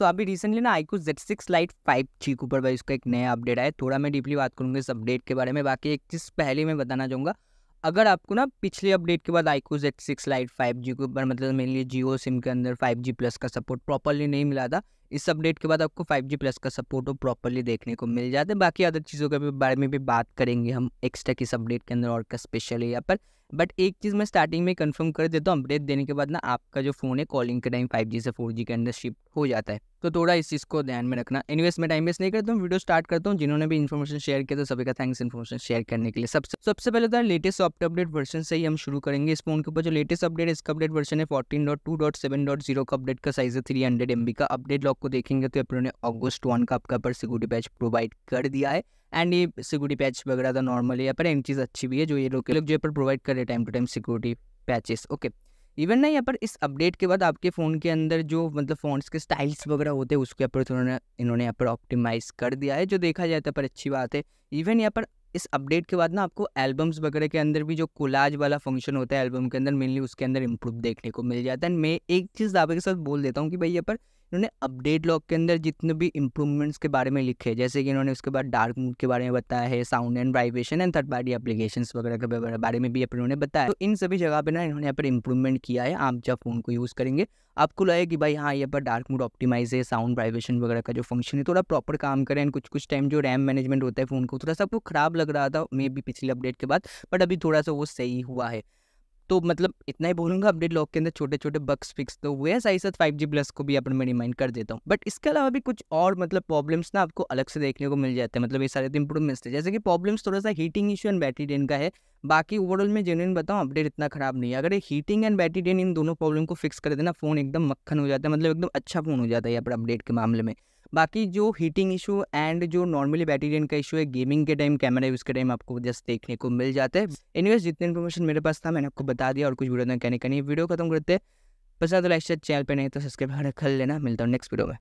सो तो अभी रिसेंटली ना iQOO Z six lite five G के ऊपर भाई उसका एक नया अपडेट आया थोड़ा मैं डीपली बात करूँगा इस अपडेट के बारे में बाकी एक चीज़ पहले मैं बताना चाहूँगा अगर आपको ना पिछले अपडेट के बाद iQOO Z six lite five G के ऊपर मतलब मेरे लिए जियो सिम के अंदर फाइव जी प्लस का सपोर्ट प्रॉपरली नहीं मिला था इस अपडेट के बाद आपको 5G प्लस का सपोर्ट वो प्रॉपरली देखने को मिल जाता है बाकी अदर चीज़ों के बारे में भी बात करेंगे हम एक्स्ट्रा किस अपडेट के अंदर और का स्पेशल है यहाँ पर बट एक चीज़ मैं स्टार्टिंग में कंफर्म कर देता हूँ अपडेट देने के बाद ना आपका जो फ़ोन है कॉलिंग के टाइम फाइव से फोर के अंदर शिफ्ट हो जाता है तो थोड़ा इस चीज़ को ध्यान में रखना एनीवेज मैं टाइम वेस्ट नहीं करता हूँ वीडियो स्टार्ट करता हूँ जिन्होंने भी इन्फॉर्मेशन शेयर किया तो सभी का थैंक्स इन्फॉर्मेशन शेयर करने के लिए सबसे सबसे पहले तो लेटेस्ट सॉफ्ट अपडेट वर्जन से ही हम शुरू करेंगे इस फोन के ऊपर जो लेटेस्ट अपडेट इसका अपडेट वर्जन है fourteen dot two seven dot zero का अपडेट का साइज है थ्री हंड्रेड एम बी का अपडेट लॉक आपको देखेंगे तो अपने ऑगस्ट वन का आपका पर सिक्योरिटी पैच प्रोवाइड कर दिया है एंड ये सिक्योरिटी पैच वगैरह तो नॉर्मली यहाँ पर एक चीज़ अच्छी भी है जो ये लोग लोग जो पर प्रोवाइड कर रहे हैं time to time security patches okay even ना यहाँ पर इस अपडेट के बाद आपके फ़ोन के अंदर जो मतलब फ़ोन्स के स्टाइल्स वगैरह होते हैं उसके ऊपर उन्होंने इन्होंने यहाँ पर ऑप्टिमाइज़ कर दिया है जो देखा जाए तो पर अच्छी बात है इवन यहाँ पर इस अपडेट के बाद ना आपको एल्बम्स वगैरह के अंदर भी जो कोलाज वाला फंक्शन होता है एल्बम के अंदर मेनली उसके अंदर इम्प्रूव देखने को मिल जाता है एंड मैं एक चीज़ दावे के साथ बोल देता हूँ कि भाई यहाँ पर इन्होंने अपडेट लॉग के अंदर जितने भी इम्प्रूवमेंट्स के बारे में लिखे जैसे कि इन्होंने उसके बाद डार्क मूड के बारे में बताया है sound and vibration and third party application वगैरह के बारे में भी इन्होंने बताया तो इन सभी जगह पर ना इन्होंने यहाँ पर इम्प्रूवमेंट किया है आप जब फ़ोन को यूज़ करेंगे आपको लगे कि भाई हाँ यहाँ पर डार्क मूड ऑप्टिमाइज है साउंड वाइब्रेशन वगैरह का जो फंक्शन है थोड़ा प्रॉपर काम करें एंड कुछ कुछ टाइम जो रैम मैनेजमेंट होता है फ़ोन को थोड़ा सा आपको खराब लग रहा था मे बी पिछले अपडेट के बाद बट अभी थोड़ा सा वो सही हुआ है तो मतलब इतना ही बोलूँगा अपडेट लॉक के अंदर छोटे छोटे बग्स फिक्स तो हुए हैं साथ ही साथ फाइव जी प्लस को भी अपन मैं रिमाइंड कर देता हूँ बट इसके अलावा भी कुछ और मतलब प्रॉब्लम्स ना आपको अलग से देखने को मिल जाते हैं मतलब ये सारे तो इंप्रूवमेंट्स थे जैसे कि प्रॉब्लम्स थोड़ा सा heating issue and battery drain का है बाकी ओवरऑल मैं जेन्यून बताऊँ अपडेट इतना खराब नहीं है अगर हीटिंग एंड बैटरी डेन इन दोनों प्रॉब्लम को फिक्स कर देना फ़ोन एकदम मक्खन हो जाता है मतलब एकदम अच्छा फ़ोन हो जाता है यहाँ पर अपडेट के मामले में बाकी जो हीटिंग इशू एंड जो नॉर्मली बैटेरियन का इशू है गेमिंग के टाइम कैमरा यूज़ के टाइम आपको जस्ट देखने को मिल जाते हैं एनीवेज जितने इन्फॉर्मेशन मेरे पास था मैंने आपको बता दिया और कुछ वीडियो कहने का नहीं वीडियो खत्म करते पसंद तो लाइक चैनल पर नहीं तो सब्सक्राइब कर लेना मिलता हूँ नेक्स्ट वीडियो में